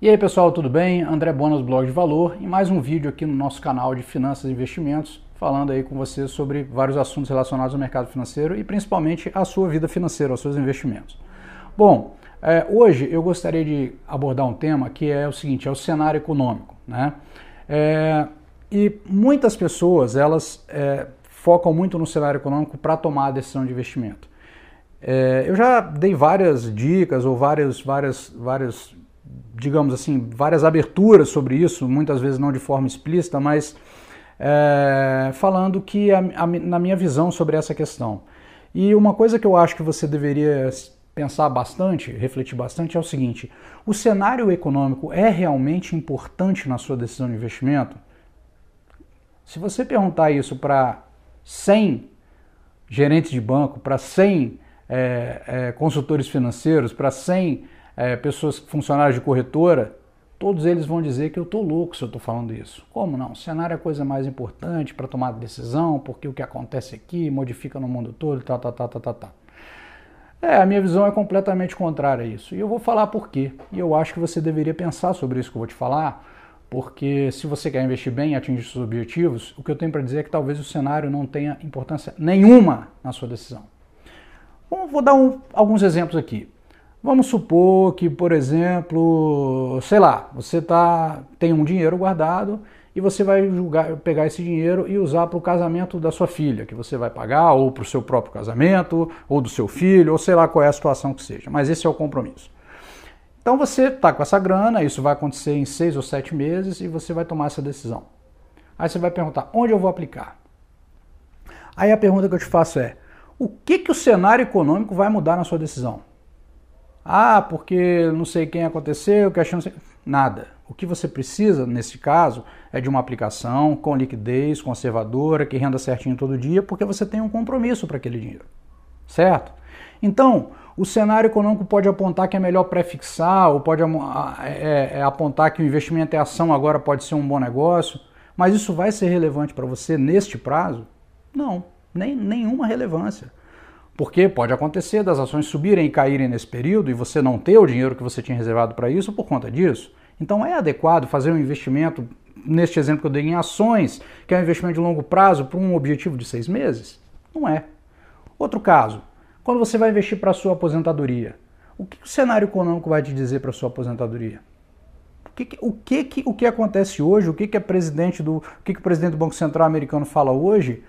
E aí pessoal, tudo bem? André Bonas, Blog de Valor, e mais um vídeo aqui no nosso canal de Finanças e Investimentos, falando aí com você sobre vários assuntos relacionados ao mercado financeiro e principalmente à sua vida financeira, aos seus investimentos. Bom, é, hoje eu gostaria de abordar um tema que é o seguinte, é o cenário econômico, né? É, e muitas pessoas, elas é, focam muito no cenário econômico para tomar a decisão de investimento. É, eu já dei várias dicas ou várias, várias, várias digamos assim, várias aberturas sobre isso, muitas vezes não de forma explícita, mas é, falando que a, a, na minha visão sobre essa questão. E uma coisa que eu acho que você deveria pensar bastante, refletir bastante é o seguinte: o cenário econômico é realmente importante na sua decisão de investimento? Se você perguntar isso para 100 gerentes de banco, para 100 é, é, consultores financeiros, para 100 é, pessoas, funcionários de corretora, todos eles vão dizer que eu estou louco se eu estou falando isso. Como não? O cenário é a coisa mais importante para tomar decisão, porque o que acontece aqui modifica no mundo todo, tá, tá, tá, tá, tá, tá. É, a minha visão é completamente contrária a isso. E eu vou falar por quê. E eu acho que você deveria pensar sobre isso que eu vou te falar, porque se você quer investir bem e atingir seus objetivos, o que eu tenho para dizer é que talvez o cenário não tenha importância nenhuma na sua decisão. Bom, vou dar um, alguns exemplos aqui. Vamos supor que, por exemplo, sei lá, você tá, tem um dinheiro guardado e você vai julgar, pegar esse dinheiro e usar para o casamento da sua filha, que você vai pagar, ou para o seu próprio casamento, ou do seu filho, ou sei lá qual é a situação que seja. Mas esse é o compromisso. Então você está com essa grana, isso vai acontecer em seis ou sete meses e você vai tomar essa decisão. Aí você vai perguntar: onde eu vou aplicar? Aí a pergunta que eu te faço é: o que, que o cenário econômico vai mudar na sua decisão? Ah, porque não sei quem aconteceu, que a chance. Nada. O que você precisa, nesse caso, é de uma aplicação com liquidez, conservadora, que renda certinho todo dia, porque você tem um compromisso para aquele dinheiro. Certo? Então, o cenário econômico pode apontar que é melhor prefixar, ou pode é, é, apontar que o investimento em ação agora pode ser um bom negócio, mas isso vai ser relevante para você neste prazo? Não, nem, nenhuma relevância. Porque pode acontecer das ações subirem e caírem nesse período e você não ter o dinheiro que você tinha reservado para isso por conta disso. Então é adequado fazer um investimento, neste exemplo que eu dei, em ações, que é um investimento de longo prazo para um objetivo de seis meses? Não é. Outro caso, quando você vai investir para a sua aposentadoria, o que o cenário econômico vai te dizer para a sua aposentadoria? O que, o, que, o que acontece hoje, o que, que, é presidente do, o que, que o presidente do Banco Central americano fala hoje,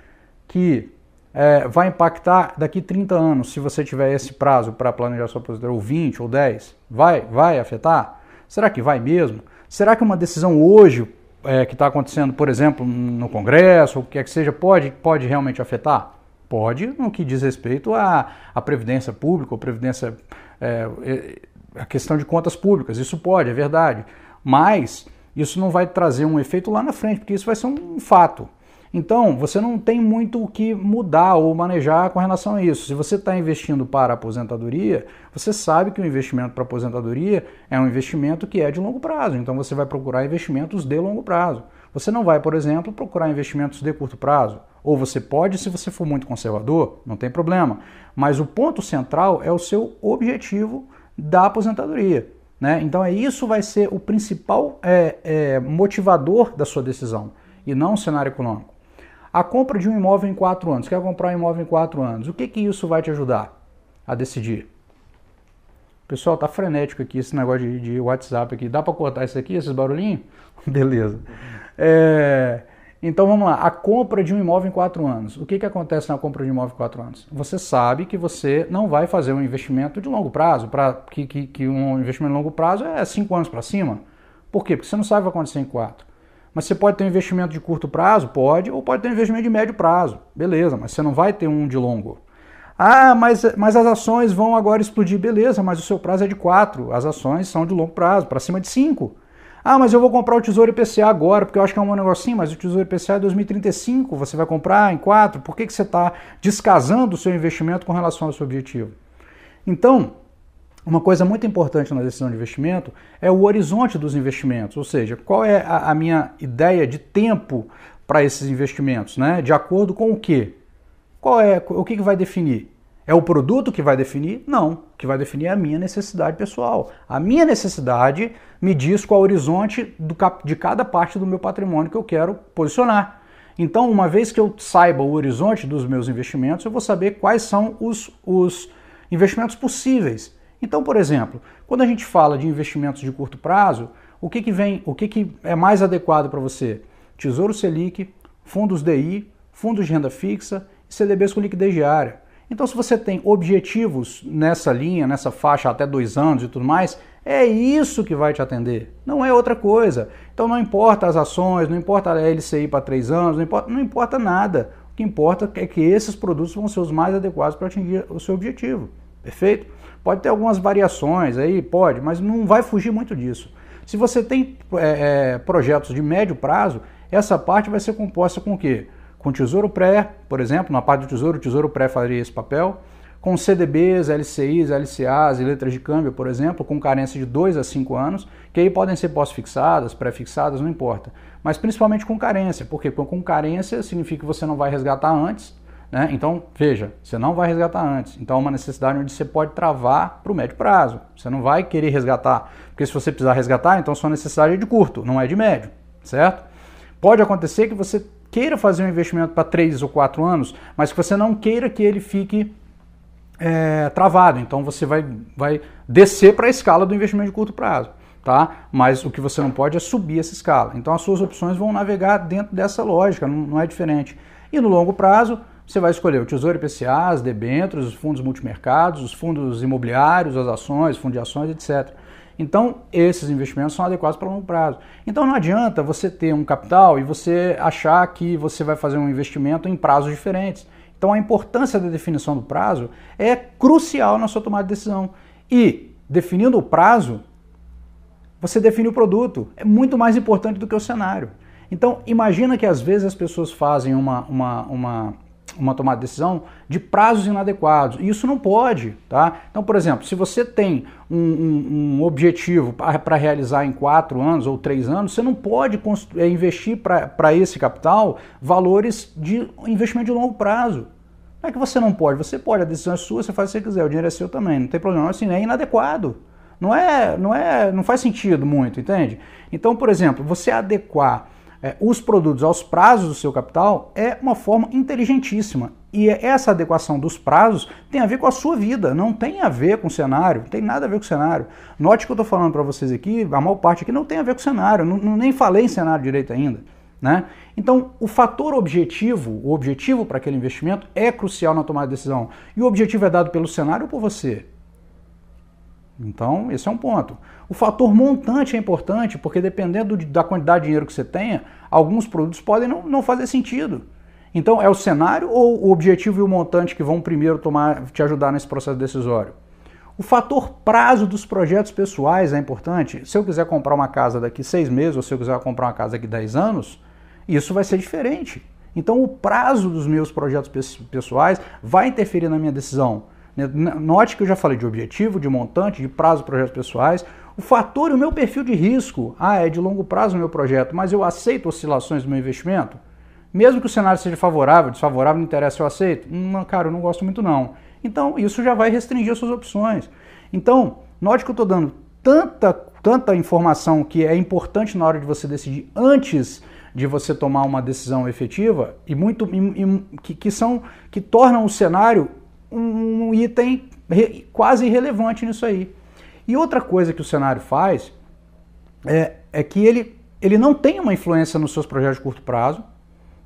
que é, vai impactar daqui 30 anos, se você tiver esse prazo para planejar sua aposentadoria, ou 20 ou 10? Vai, vai afetar? Será que vai mesmo? Será que uma decisão hoje é, que está acontecendo, por exemplo, no Congresso, ou o que quer que seja, pode, pode realmente afetar? Pode, no que diz respeito à, à previdência pública, ou previdência, é, é a questão de contas públicas, isso pode, é verdade. Mas isso não vai trazer um efeito lá na frente, porque isso vai ser um fato. Então, você não tem muito o que mudar ou manejar com relação a isso. Se você está investindo para a aposentadoria, você sabe que o investimento para a aposentadoria é um investimento que é de longo prazo. Então, você vai procurar investimentos de longo prazo. Você não vai, por exemplo, procurar investimentos de curto prazo. Ou você pode, se você for muito conservador, não tem problema. Mas o ponto central é o seu objetivo da aposentadoria. Né? Então, é isso vai ser o principal é, é, motivador da sua decisão e não o cenário econômico a compra de um imóvel em quatro anos. Quer comprar um imóvel em quatro anos? O que, que isso vai te ajudar a decidir? Pessoal, tá frenético aqui esse negócio de, de WhatsApp aqui. Dá para cortar isso aqui, esses barulhinhos? Beleza. É, então vamos lá. A compra de um imóvel em quatro anos. O que, que acontece na compra de um imóvel em quatro anos? Você sabe que você não vai fazer um investimento de longo prazo, pra, que, que, que um investimento de longo prazo é cinco anos para cima. Por quê? Porque você não sabe o que vai acontecer em quatro. Mas você pode ter um investimento de curto prazo? Pode, ou pode ter um investimento de médio prazo. Beleza, mas você não vai ter um de longo. Ah, mas, mas as ações vão agora explodir. Beleza, mas o seu prazo é de 4. As ações são de longo prazo, para cima de 5. Ah, mas eu vou comprar o Tesouro IPCA agora, porque eu acho que é um bom negocinho, mas o Tesouro IPCA é 2035, você vai comprar em 4. Por que, que você está descasando o seu investimento com relação ao seu objetivo? Então, uma coisa muito importante na decisão de investimento é o horizonte dos investimentos, ou seja, qual é a, a minha ideia de tempo para esses investimentos, né? De acordo com o que? Qual é o que, que vai definir? É o produto que vai definir? Não. O que vai definir é a minha necessidade pessoal. A minha necessidade me diz qual é o horizonte do, de cada parte do meu patrimônio que eu quero posicionar. Então, uma vez que eu saiba o horizonte dos meus investimentos, eu vou saber quais são os, os investimentos possíveis. Então, por exemplo, quando a gente fala de investimentos de curto prazo, o que, que vem, o que, que é mais adequado para você? Tesouro Selic, fundos DI, fundos de renda fixa e CDBs com liquidez diária. Então, se você tem objetivos nessa linha, nessa faixa até dois anos e tudo mais, é isso que vai te atender, não é outra coisa. Então, não importa as ações, não importa a LCI para três anos, não importa, não importa nada. O que importa é que esses produtos vão ser os mais adequados para atingir o seu objetivo. Perfeito? Pode ter algumas variações aí, pode, mas não vai fugir muito disso. Se você tem é, é, projetos de médio prazo, essa parte vai ser composta com o quê? Com tesouro pré, por exemplo, na parte do tesouro, o tesouro pré faria esse papel, com CDBs, LCIs, LCAs e letras de câmbio, por exemplo, com carência de 2 a 5 anos, que aí podem ser pós-fixadas, pré-fixadas, não importa. Mas principalmente com carência, porque com carência significa que você não vai resgatar antes, né? Então, veja, você não vai resgatar antes. Então, é uma necessidade onde você pode travar para o médio prazo. Você não vai querer resgatar, porque se você precisar resgatar, então sua necessidade é de curto, não é de médio, certo? Pode acontecer que você queira fazer um investimento para 3 ou 4 anos, mas que você não queira que ele fique é, travado. Então, você vai, vai descer para a escala do investimento de curto prazo. Tá? Mas o que você não pode é subir essa escala. Então as suas opções vão navegar dentro dessa lógica, não, não é diferente. E no longo prazo, você vai escolher o Tesouro IPCA, as debêntures, os fundos multimercados, os fundos imobiliários, as ações, ações etc. Então, esses investimentos são adequados para longo prazo. Então, não adianta você ter um capital e você achar que você vai fazer um investimento em prazos diferentes. Então, a importância da definição do prazo é crucial na sua tomada de decisão. E, definindo o prazo, você define o produto. É muito mais importante do que o cenário. Então, imagina que às vezes as pessoas fazem uma, uma, uma uma tomada de decisão de prazos inadequados. E isso não pode, tá? Então, por exemplo, se você tem um, um, um objetivo para realizar em quatro anos ou três anos, você não pode é, investir para esse capital valores de investimento de longo prazo. Não é que você não pode, você pode, a decisão é sua, você faz o que você quiser, o dinheiro é seu também, não tem problema, assim, é inadequado. Não é, não é, não faz sentido muito, entende? Então, por exemplo, você adequar é, os produtos aos prazos do seu capital é uma forma inteligentíssima. E essa adequação dos prazos tem a ver com a sua vida, não tem a ver com o cenário, não tem nada a ver com o cenário. Note que eu estou falando para vocês aqui, a maior parte aqui não tem a ver com o cenário, não, não nem falei em cenário direito ainda. Né? Então, o fator objetivo, o objetivo para aquele investimento é crucial na tomada de decisão. E o objetivo é dado pelo cenário ou por você? Então, esse é um ponto. O fator montante é importante, porque dependendo da quantidade de dinheiro que você tenha, alguns produtos podem não, não fazer sentido. Então, é o cenário ou o objetivo e o montante que vão primeiro tomar, te ajudar nesse processo decisório? O fator prazo dos projetos pessoais é importante. Se eu quiser comprar uma casa daqui seis meses, ou se eu quiser comprar uma casa daqui dez anos, isso vai ser diferente. Então, o prazo dos meus projetos pessoais vai interferir na minha decisão. Né? Note que eu já falei de objetivo, de montante, de prazo, projetos pessoais. O fator e o meu perfil de risco. Ah, é de longo prazo o meu projeto, mas eu aceito oscilações do meu investimento? Mesmo que o cenário seja favorável, desfavorável, não interessa, eu aceito? Não, cara, eu não gosto muito não. Então, isso já vai restringir as suas opções. Então, note que eu estou dando tanta, tanta informação que é importante na hora de você decidir antes de você tomar uma decisão efetiva e muito e, e, que, que são que tornam o cenário um item quase irrelevante nisso aí. E outra coisa que o cenário faz é, é que ele, ele não tem uma influência nos seus projetos de curto prazo,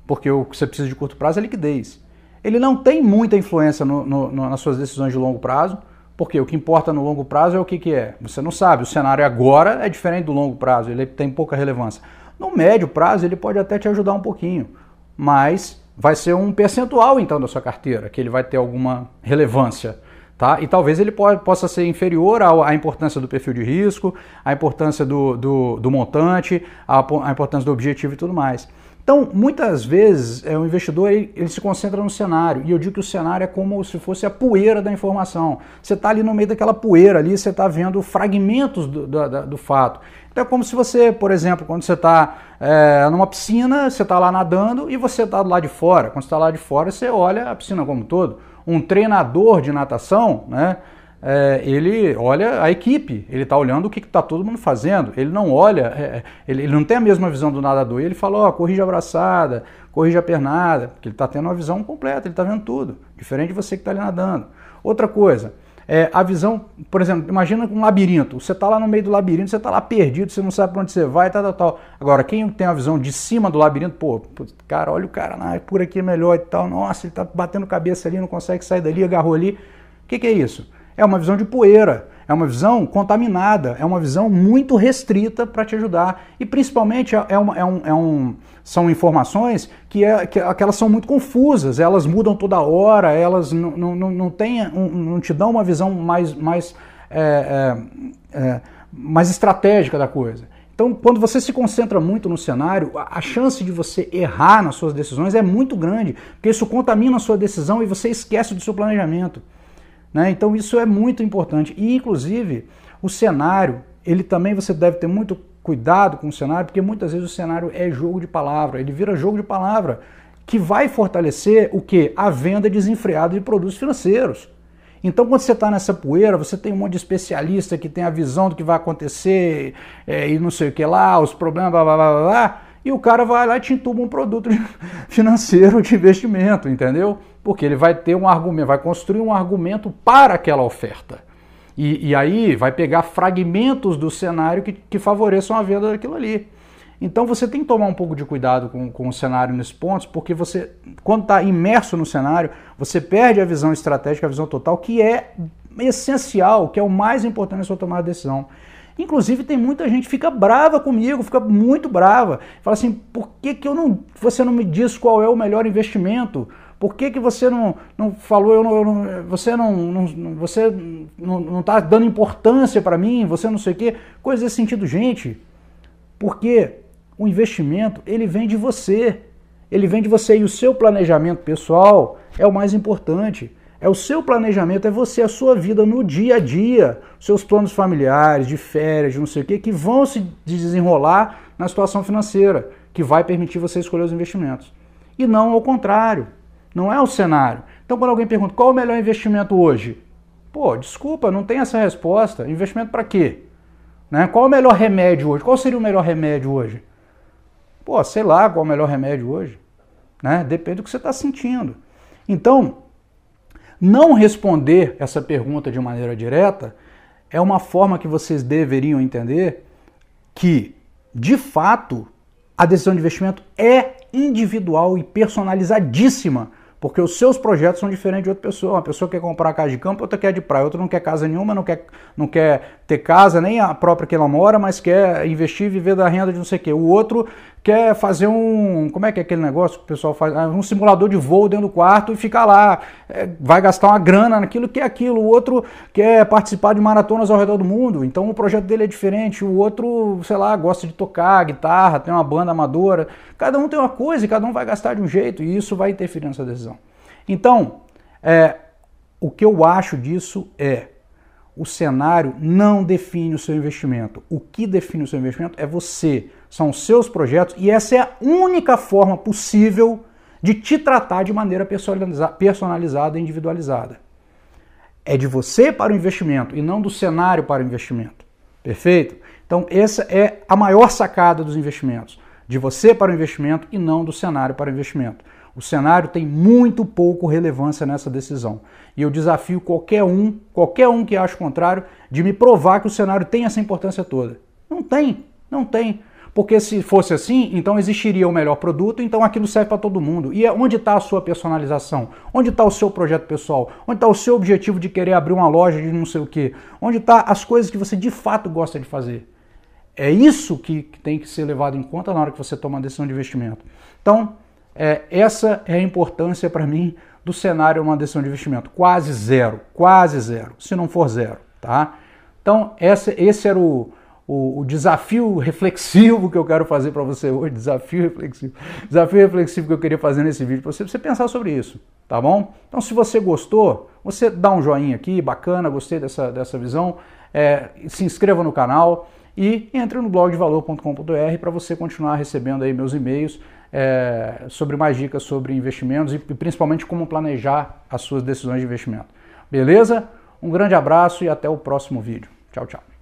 porque o que você precisa de curto prazo é liquidez. Ele não tem muita influência no, no, nas suas decisões de longo prazo, porque o que importa no longo prazo é o que, que é. Você não sabe, o cenário agora é diferente do longo prazo, ele tem pouca relevância. No médio prazo, ele pode até te ajudar um pouquinho, mas vai ser um percentual então da sua carteira, que ele vai ter alguma relevância. Tá? E talvez ele possa ser inferior à importância do perfil de risco, à importância do, do, do montante, à importância do objetivo e tudo mais. Então, muitas vezes, é, o investidor ele, ele, se concentra no cenário, e eu digo que o cenário é como se fosse a poeira da informação. Você está ali no meio daquela poeira ali, você está vendo fragmentos do, do, do fato. Então é como se você, por exemplo, quando você está é, numa piscina, você está lá nadando e você está do lado de fora. Quando você está lá de fora, você olha a piscina como um todo. Um treinador de natação, né? é, ele olha a equipe, ele está olhando o que está todo mundo fazendo, ele não olha, é, é, ele, ele, não tem a mesma visão do nadador, ele fala, ó, oh, corrige a abraçada, corrige a pernada, porque ele está tendo uma visão completa, ele está vendo tudo, diferente de você que está ali nadando. Outra coisa, é, a visão, por exemplo, imagina um labirinto, você está lá no meio do labirinto, você está lá perdido, você não sabe para onde você vai, tal, tal, tal. Agora, quem tem a visão de cima do labirinto, pô, cara, olha o cara, ah, por aqui é melhor e tal, nossa, ele está batendo cabeça ali, não consegue sair dali, agarrou ali. O que, que é isso? É uma visão de poeira, é uma visão contaminada, é uma visão muito restrita para te ajudar. E principalmente é, é uma, é um, é um, são informações que, é, que, que, elas são muito confusas, elas mudam toda hora, elas não, um, não te dão uma visão mais, mais, é, é, mais estratégica da coisa. Então, quando você se concentra muito no cenário, a chance de você errar nas suas decisões é muito grande, porque isso contamina a sua decisão e você esquece do seu planejamento. Né? Então isso é muito importante. E inclusive o cenário, ele também você deve ter muito cuidado com o cenário, porque muitas vezes o cenário é jogo de palavra, ele vira jogo de palavra, que vai fortalecer o que? A venda desenfreada de produtos financeiros. Então, quando você está nessa poeira, você tem um monte de especialista que tem a visão do que vai acontecer é, e não sei o que lá, os problemas, blá, blá, blá, blá, e o cara vai lá e te entuba um produto financeiro de investimento, entendeu? Porque ele vai ter um argumento, vai construir um argumento para aquela oferta. E, e aí vai pegar fragmentos do cenário que, que favoreçam a venda daquilo ali. Então você tem que tomar um pouco de cuidado com, com o cenário nesses pontos, porque você, quando está imerso no cenário, você perde a visão estratégica, a visão total, que é essencial, que é o mais importante na sua tomada de decisão. Inclusive, tem muita gente que fica brava comigo, fica muito brava. Fala assim: por que, que eu não, você não me diz qual é o melhor investimento? Por que, que você não, não falou, eu não, eu não, você não, não você não está dando importância para mim, você não sei o quê? Coisa desse sentido, gente. Porque o investimento, ele vem de você. Ele vem de você e o seu planejamento pessoal é o mais importante. É o seu planejamento, é você, a sua vida no dia a dia, seus planos familiares, de férias, de não sei o que, que vão se desenrolar na situação financeira, que vai permitir você escolher os investimentos. E não ao contrário não é o cenário. Então, quando alguém pergunta qual o melhor investimento hoje, pô, desculpa, não tem essa resposta. Investimento para quê? Né? Qual o melhor remédio hoje? Qual seria o melhor remédio hoje? Pô, sei lá qual o melhor remédio hoje. Né? Depende do que você está sentindo. Então, não responder essa pergunta de maneira direta é uma forma que vocês deveriam entender que, de fato, a decisão de investimento é individual e personalizadíssima porque os seus projetos são diferentes de outra pessoa. Uma pessoa quer comprar casa de campo, outra quer de praia, outra não quer casa nenhuma, não quer, não quer ter casa, nem a própria que ela mora, mas quer investir e viver da renda de não sei o quê. O outro quer fazer um. Como é que é aquele negócio que o pessoal faz? Ah, um simulador de voo dentro do quarto e ficar lá. É, vai gastar uma grana naquilo que é aquilo. O outro quer participar de maratonas ao redor do mundo. Então o projeto dele é diferente. O outro, sei lá, gosta de tocar guitarra, tem uma banda amadora. Cada um tem uma coisa e cada um vai gastar de um jeito. E isso vai interferir nessa decisão. Então, é, o que eu acho disso é o cenário não define o seu investimento. O que define o seu investimento é você, são os seus projetos e essa é a única forma possível de te tratar de maneira personalizada e individualizada. É de você para o investimento e não do cenário para o investimento. Perfeito? Então, essa é a maior sacada dos investimentos. De você para o investimento e não do cenário para o investimento. O cenário tem muito pouco relevância nessa decisão. E eu desafio qualquer um, qualquer um que ache o contrário, de me provar que o cenário tem essa importância toda. Não tem, não tem. Porque se fosse assim, então existiria o melhor produto, então aquilo serve para todo mundo. E é, onde está a sua personalização? Onde está o seu projeto pessoal? Onde está o seu objetivo de querer abrir uma loja de não sei o quê? Onde está as coisas que você de fato gosta de fazer? É isso que, tem que ser levado em conta na hora que você toma a decisão de investimento. Então, é, essa é a importância para mim do cenário uma decisão de investimento. Quase zero, quase zero, se não for zero. Tá? Então, essa, esse era o, o, o, desafio reflexivo que eu quero fazer para você hoje. Desafio reflexivo. Desafio reflexivo que eu queria fazer nesse vídeo para você, você pensar sobre isso, tá bom? Então, se você gostou, você dá um joinha aqui, bacana, gostei dessa, dessa visão. É, se inscreva no canal e entre no blog valor.com.br para você continuar recebendo aí meus e-mails é, sobre mais dicas sobre investimentos e principalmente como planejar as suas decisões de investimento. Beleza? Um grande abraço e até o próximo vídeo. Tchau, tchau.